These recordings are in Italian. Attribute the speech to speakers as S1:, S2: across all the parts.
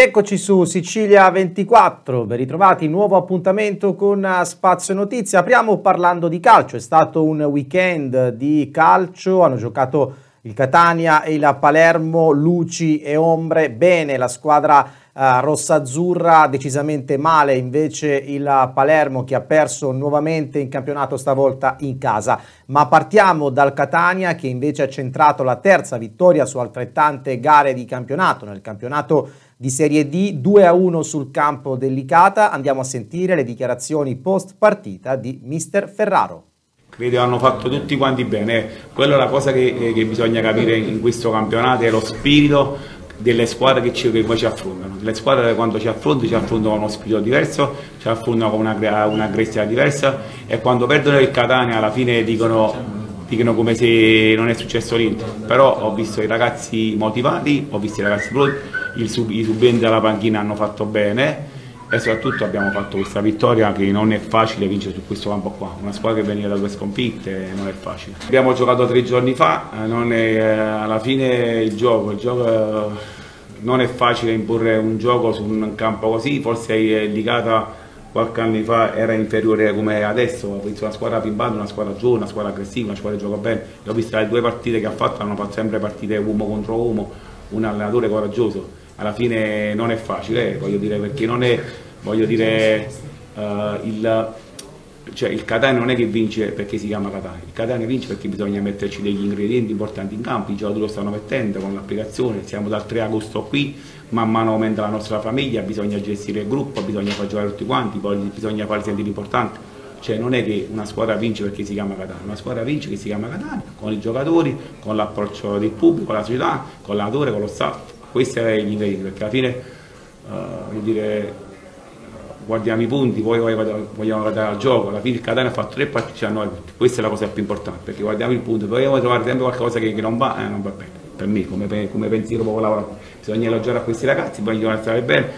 S1: Rieccoci su Sicilia 24, ben ritrovati, nuovo appuntamento con eh, Spazio Notizie. Apriamo parlando di calcio, è stato un weekend di calcio, hanno giocato il Catania e il Palermo, luci e ombre, bene la squadra eh, rossa-azzurra, decisamente male invece il Palermo che ha perso nuovamente in campionato stavolta in casa. Ma partiamo dal Catania che invece ha centrato la terza vittoria su altrettante gare di campionato, nel campionato di Serie D 2 a 1 sul campo dell'Icata. Andiamo a sentire le dichiarazioni post partita di mister Ferraro.
S2: Credo hanno fatto tutti quanti bene, quella è la cosa che, eh, che bisogna capire in questo campionato, è lo spirito delle squadre che, ci, che poi ci affrontano. Le squadre quando ci affrontano ci affrontano con uno spirito diverso, ci affrontano con una, eh, un'aggressività diversa e quando perdono il Catania alla fine dicono, dicono come se non è successo niente. Però ho visto i ragazzi motivati, ho visto i ragazzi pronti, sub, i subenti alla panchina hanno fatto bene e soprattutto abbiamo fatto questa vittoria che non è facile vincere su questo campo qua, una squadra che veniva da due sconfitte non è facile. Abbiamo giocato tre giorni fa, eh, è, eh, alla fine il gioco, il gioco, eh, non è facile imporre un gioco su un campo così, forse l'Icata qualche anno fa era inferiore come adesso, ho visto una squadra pimbata, una squadra giovane, una squadra aggressiva, una squadra che gioca bene, ho visto le due partite che ha fatto, hanno fatto sempre partite uomo contro uomo, un allenatore coraggioso alla fine non è facile, eh, voglio dire, perché non è, voglio dire, uh, il, cioè il Catania non è che vince perché si chiama Catania, il Catania vince perché bisogna metterci degli ingredienti importanti in campo, i giocatori lo stanno mettendo con l'applicazione, siamo dal 3 agosto qui, man mano aumenta la nostra famiglia, bisogna gestire il gruppo, bisogna far giocare tutti quanti, poi bisogna fare sentire importanti. Cioè non è che una squadra vince perché si chiama Catania, una squadra vince perché si chiama Catania, con i giocatori, con l'approccio del pubblico, con la società, con l'autore, con lo staff. Questi erano gli livelli, perché alla fine, uh, dire, guardiamo i punti, poi vogliamo guardare al gioco, alla fine il Catania ha fatto tre partite a cioè, noi, questa è la cosa più importante, perché guardiamo il punto, vogliamo trovare sempre qualcosa che, che non va, eh, non va bene, per me, come, come pensiero proprio lavorativo. Bisogna elogiare a questi ragazzi, bisogna stare bene,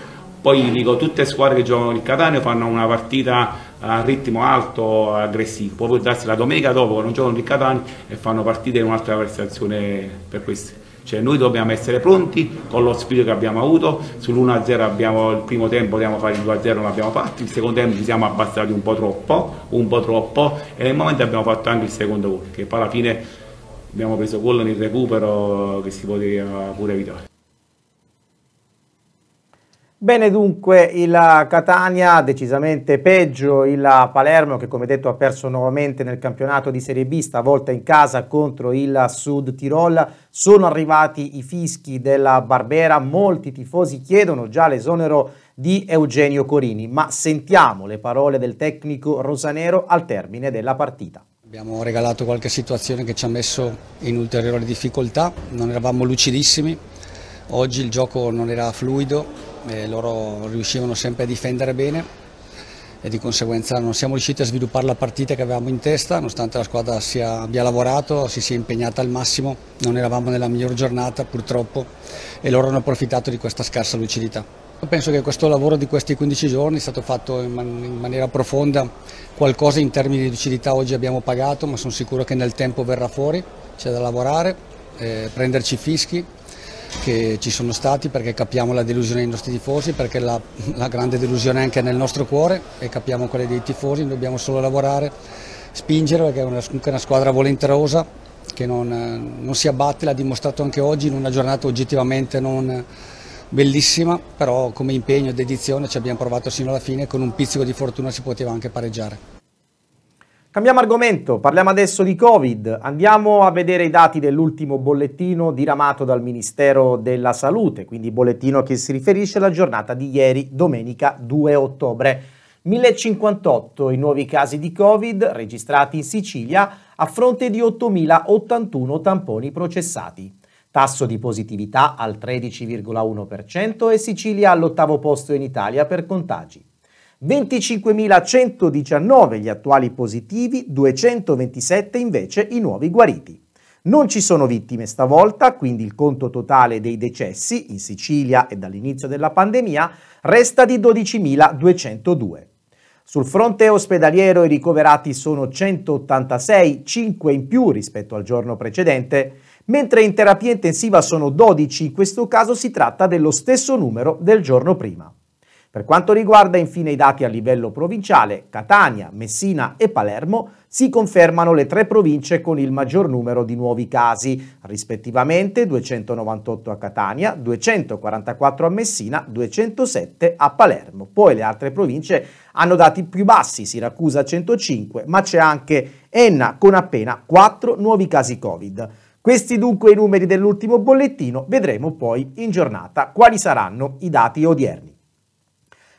S2: poi dico tutte le squadre che giocano il Catania fanno una partita a ritmo alto, aggressivo, poi può darsi la domenica dopo che non giocano il Catania e fanno partite in un'altra prestazione per questi. Cioè noi dobbiamo essere pronti con lo spirito che abbiamo avuto, sull'1-0 abbiamo il primo tempo potevamo fare il 2-0, non l'abbiamo fatto, il secondo tempo ci siamo abbassati un po' troppo, un po' troppo e nel momento abbiamo fatto anche il secondo gol, che poi alla fine abbiamo preso quello nel recupero che si poteva pure evitare.
S1: Bene dunque il Catania, decisamente peggio il Palermo che come detto ha perso nuovamente nel campionato di Serie B, stavolta in casa contro il Sud Tirol. Sono arrivati i fischi della Barbera, molti tifosi chiedono già l'esonero di Eugenio Corini, ma sentiamo le parole del tecnico rosanero al termine della partita. Abbiamo regalato qualche situazione
S3: che ci ha messo in ulteriore difficoltà, non eravamo lucidissimi, oggi il gioco non era fluido, e loro riuscivano sempre a difendere bene e di conseguenza non siamo riusciti a sviluppare la partita che avevamo in testa, nonostante la squadra sia, abbia lavorato, si sia impegnata al massimo, non eravamo nella miglior giornata purtroppo e loro hanno approfittato di questa scarsa lucidità. Penso che questo lavoro di questi 15 giorni è stato fatto in, man in maniera profonda, qualcosa in termini di lucidità oggi abbiamo pagato, ma sono sicuro che nel tempo verrà fuori, c'è da lavorare, eh, prenderci fischi, che ci sono stati perché capiamo la delusione dei nostri tifosi, perché la, la grande delusione è anche nel nostro cuore e capiamo quella dei tifosi, dobbiamo solo lavorare, spingere perché è una, una squadra volenterosa che non, eh, non si abbatte, l'ha dimostrato anche oggi in una giornata oggettivamente non bellissima, però come impegno e dedizione ci abbiamo provato sino alla fine e con un pizzico di fortuna
S1: si poteva anche pareggiare. Cambiamo argomento, parliamo adesso di Covid. Andiamo a vedere i dati dell'ultimo bollettino diramato dal Ministero della Salute, quindi bollettino che si riferisce alla giornata di ieri, domenica 2 ottobre. 1058 i nuovi casi di Covid registrati in Sicilia a fronte di 8081 tamponi processati. Tasso di positività al 13,1% e Sicilia all'ottavo posto in Italia per contagi. 25.119 gli attuali positivi, 227 invece i nuovi guariti. Non ci sono vittime stavolta, quindi il conto totale dei decessi in Sicilia e dall'inizio della pandemia resta di 12.202. Sul fronte ospedaliero i ricoverati sono 186, 5 in più rispetto al giorno precedente, mentre in terapia intensiva sono 12, in questo caso si tratta dello stesso numero del giorno prima. Per quanto riguarda infine i dati a livello provinciale, Catania, Messina e Palermo si confermano le tre province con il maggior numero di nuovi casi, rispettivamente 298 a Catania, 244 a Messina, 207 a Palermo. Poi le altre province hanno dati più bassi, Siracusa 105, ma c'è anche Enna con appena 4 nuovi casi Covid. Questi dunque i numeri dell'ultimo bollettino, vedremo poi in giornata quali saranno i dati odierni.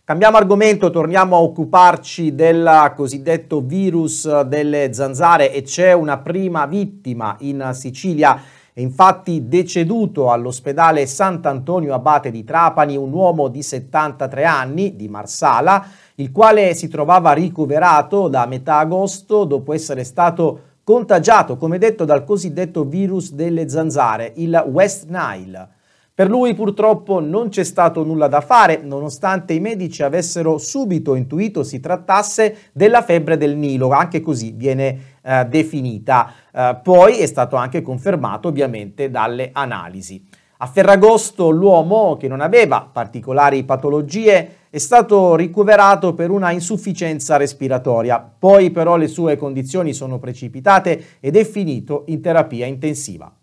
S1: Cambiamo argomento, torniamo a occuparci del cosiddetto virus delle zanzare e c'è una prima vittima in Sicilia. È infatti deceduto all'ospedale Sant'Antonio Abate di Trapani un uomo di 73 anni di Marsala, il quale si trovava ricoverato da metà agosto dopo essere stato contagiato, come detto, dal cosiddetto virus delle zanzare, il West Nile. Per lui purtroppo non c'è stato nulla da fare, nonostante i medici avessero subito intuito si trattasse della febbre del Nilo, anche così viene eh, definita. Eh, poi è stato anche confermato ovviamente dalle analisi. A Ferragosto l'uomo, che non aveva particolari patologie, è stato ricoverato per una insufficienza respiratoria. Poi però le sue condizioni sono precipitate ed è finito in terapia intensiva.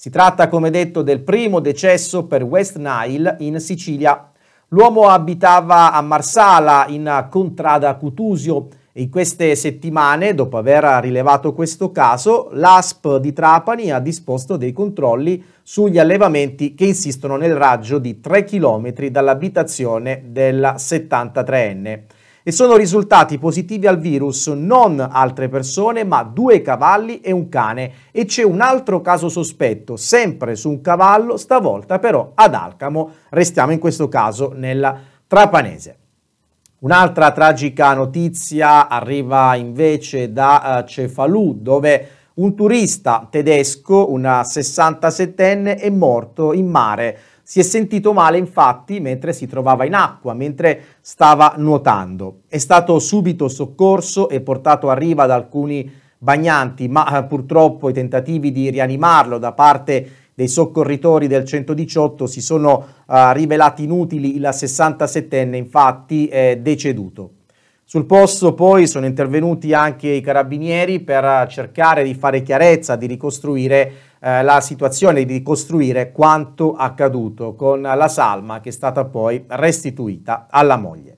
S1: Si tratta, come detto, del primo decesso per West Nile in Sicilia. L'uomo abitava a Marsala, in contrada Cutusio, in queste settimane, dopo aver rilevato questo caso, l'ASP di Trapani ha disposto dei controlli sugli allevamenti che insistono nel raggio di 3 km dall'abitazione del 73enne e sono risultati positivi al virus non altre persone ma due cavalli e un cane e c'è un altro caso sospetto sempre su un cavallo stavolta però ad Alcamo restiamo in questo caso nella Trapanese. Un'altra tragica notizia arriva invece da eh, Cefalù dove un turista tedesco, una 67enne, è morto in mare si è sentito male infatti mentre si trovava in acqua, mentre stava nuotando. È stato subito soccorso e portato a riva da alcuni bagnanti, ma eh, purtroppo i tentativi di rianimarlo da parte dei soccorritori del 118 si sono uh, rivelati inutili, il 67enne infatti è deceduto. Sul posto poi sono intervenuti anche i carabinieri per cercare di fare chiarezza, di ricostruire eh, la situazione, di ricostruire quanto accaduto con la salma che è stata poi restituita alla moglie.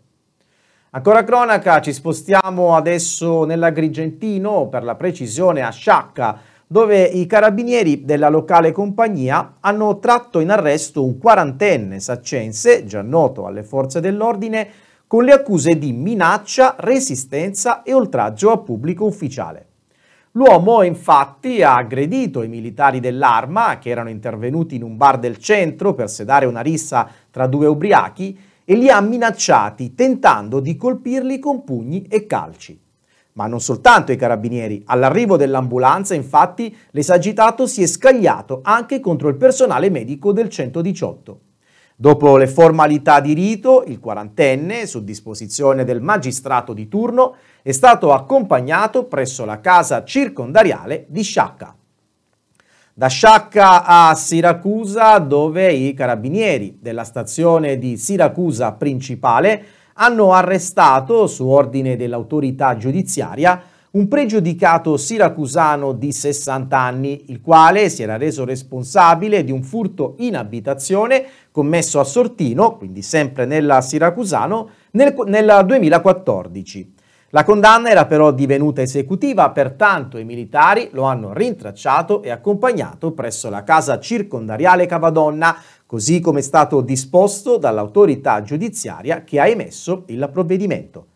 S1: Ancora cronaca, ci spostiamo adesso nell'Agrigentino, per la precisione a Sciacca, dove i carabinieri della locale compagnia hanno tratto in arresto un quarantenne saccense, già noto alle forze dell'ordine, con le accuse di minaccia, resistenza e oltraggio a pubblico ufficiale. L'uomo infatti ha aggredito i militari dell'arma che erano intervenuti in un bar del centro per sedare una rissa tra due ubriachi e li ha minacciati tentando di colpirli con pugni e calci. Ma non soltanto i carabinieri, all'arrivo dell'ambulanza infatti l'esagitato si è scagliato anche contro il personale medico del 118. Dopo le formalità di rito, il quarantenne, su disposizione del magistrato di turno, è stato accompagnato presso la casa circondariale di Sciacca. Da Sciacca a Siracusa, dove i carabinieri della stazione di Siracusa principale hanno arrestato, su ordine dell'autorità giudiziaria, un pregiudicato siracusano di 60 anni, il quale si era reso responsabile di un furto in abitazione commesso a Sortino, quindi sempre nella Siracusano, nel, nel 2014. La condanna era però divenuta esecutiva, pertanto i militari lo hanno rintracciato e accompagnato presso la casa circondariale Cavadonna, così come è stato disposto dall'autorità giudiziaria che ha emesso il provvedimento.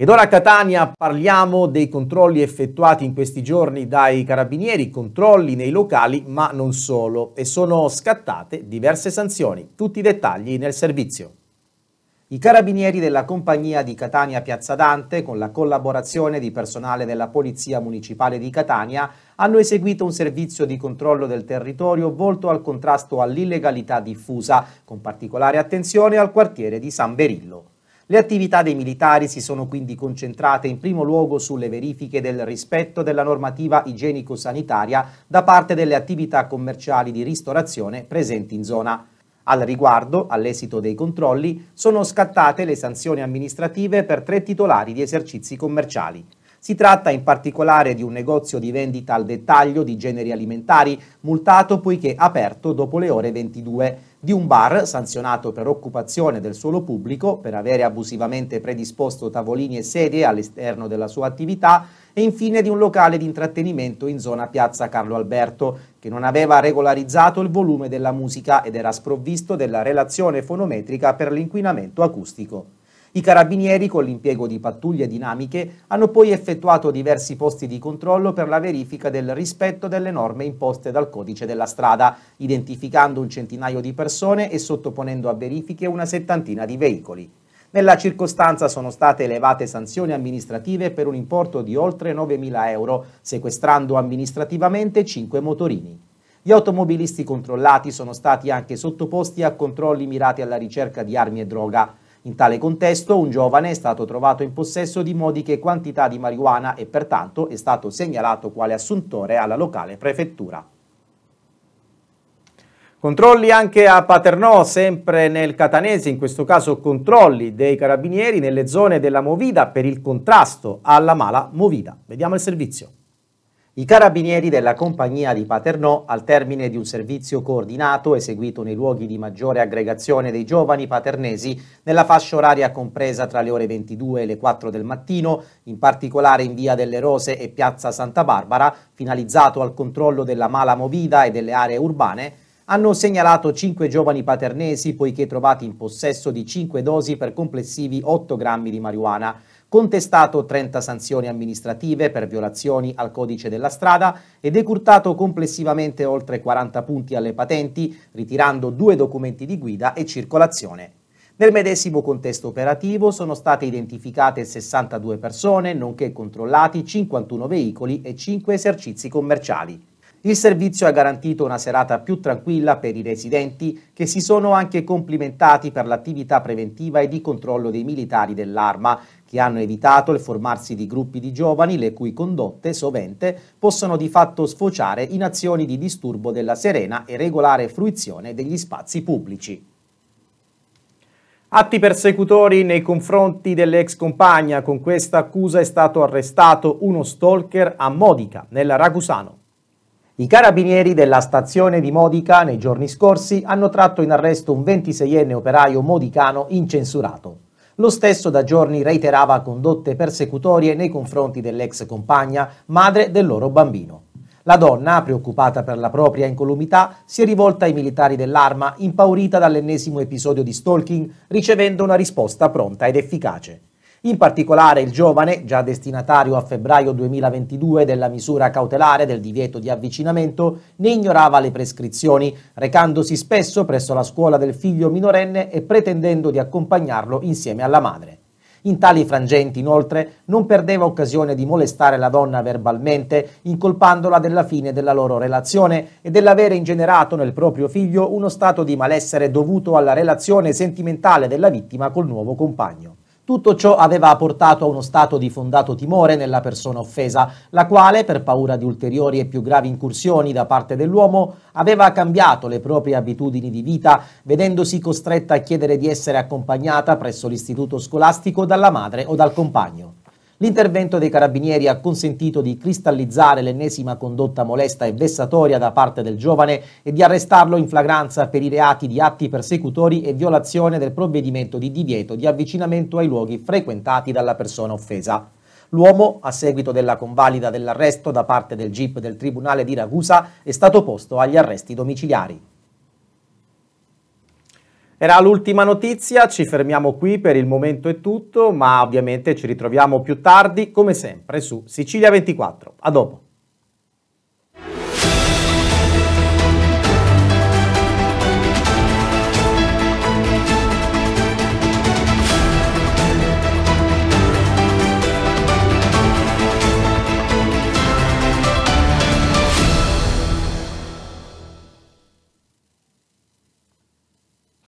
S1: Ed ora a Catania parliamo dei controlli effettuati in questi giorni dai carabinieri, controlli nei locali ma non solo, e sono scattate diverse sanzioni, tutti i dettagli nel servizio. I carabinieri della compagnia di Catania Piazza Dante, con la collaborazione di personale della Polizia Municipale di Catania, hanno eseguito un servizio di controllo del territorio volto al contrasto all'illegalità diffusa, con particolare attenzione al quartiere di San Berillo. Le attività dei militari si sono quindi concentrate in primo luogo sulle verifiche del rispetto della normativa igienico-sanitaria da parte delle attività commerciali di ristorazione presenti in zona. Al riguardo, all'esito dei controlli, sono scattate le sanzioni amministrative per tre titolari di esercizi commerciali. Si tratta in particolare di un negozio di vendita al dettaglio di generi alimentari, multato poiché aperto dopo le ore 22, di un bar sanzionato per occupazione del suolo pubblico, per avere abusivamente predisposto tavolini e sedie all'esterno della sua attività, e infine di un locale di intrattenimento in zona Piazza Carlo Alberto, che non aveva regolarizzato il volume della musica ed era sprovvisto della relazione fonometrica per l'inquinamento acustico. I carabinieri, con l'impiego di pattuglie dinamiche, hanno poi effettuato diversi posti di controllo per la verifica del rispetto delle norme imposte dal codice della strada, identificando un centinaio di persone e sottoponendo a verifiche una settantina di veicoli. Nella circostanza sono state elevate sanzioni amministrative per un importo di oltre 9.000 euro, sequestrando amministrativamente 5 motorini. Gli automobilisti controllati sono stati anche sottoposti a controlli mirati alla ricerca di armi e droga. In tale contesto un giovane è stato trovato in possesso di modiche quantità di marijuana e pertanto è stato segnalato quale assuntore alla locale prefettura. Controlli anche a Paternò, sempre nel Catanese, in questo caso controlli dei carabinieri nelle zone della Movida per il contrasto alla mala Movida. Vediamo il servizio. I carabinieri della compagnia di Paternò, al termine di un servizio coordinato eseguito nei luoghi di maggiore aggregazione dei giovani paternesi, nella fascia oraria compresa tra le ore 22 e le 4 del mattino, in particolare in via delle Rose e piazza Santa Barbara, finalizzato al controllo della mala movida e delle aree urbane, hanno segnalato 5 giovani paternesi poiché trovati in possesso di 5 dosi per complessivi 8 grammi di marijuana contestato 30 sanzioni amministrative per violazioni al codice della strada e decurtato complessivamente oltre 40 punti alle patenti, ritirando due documenti di guida e circolazione. Nel medesimo contesto operativo sono state identificate 62 persone, nonché controllati 51 veicoli e 5 esercizi commerciali. Il servizio ha garantito una serata più tranquilla per i residenti che si sono anche complimentati per l'attività preventiva e di controllo dei militari dell'arma che hanno evitato il formarsi di gruppi di giovani le cui condotte sovente possono di fatto sfociare in azioni di disturbo della serena e regolare fruizione degli spazi pubblici. Atti persecutori nei confronti dell'ex compagna, con questa accusa è stato arrestato uno stalker a Modica, nel Ragusano. I carabinieri della stazione di Modica nei giorni scorsi hanno tratto in arresto un 26enne operaio modicano incensurato. Lo stesso da giorni reiterava condotte persecutorie nei confronti dell'ex compagna, madre del loro bambino. La donna, preoccupata per la propria incolumità, si è rivolta ai militari dell'arma, impaurita dall'ennesimo episodio di stalking, ricevendo una risposta pronta ed efficace in particolare il giovane, già destinatario a febbraio 2022 della misura cautelare del divieto di avvicinamento, ne ignorava le prescrizioni, recandosi spesso presso la scuola del figlio minorenne e pretendendo di accompagnarlo insieme alla madre. In tali frangenti, inoltre, non perdeva occasione di molestare la donna verbalmente, incolpandola della fine della loro relazione e dell'avere ingenerato nel proprio figlio uno stato di malessere dovuto alla relazione sentimentale della vittima col nuovo compagno. Tutto ciò aveva portato a uno stato di fondato timore nella persona offesa, la quale, per paura di ulteriori e più gravi incursioni da parte dell'uomo, aveva cambiato le proprie abitudini di vita, vedendosi costretta a chiedere di essere accompagnata presso l'istituto scolastico dalla madre o dal compagno. L'intervento dei carabinieri ha consentito di cristallizzare l'ennesima condotta molesta e vessatoria da parte del giovane e di arrestarlo in flagranza per i reati di atti persecutori e violazione del provvedimento di divieto di avvicinamento ai luoghi frequentati dalla persona offesa. L'uomo, a seguito della convalida dell'arresto da parte del GIP del Tribunale di Ragusa, è stato posto agli arresti domiciliari. Era l'ultima notizia, ci fermiamo qui, per il momento è tutto, ma ovviamente ci ritroviamo più tardi, come sempre, su Sicilia 24. A dopo.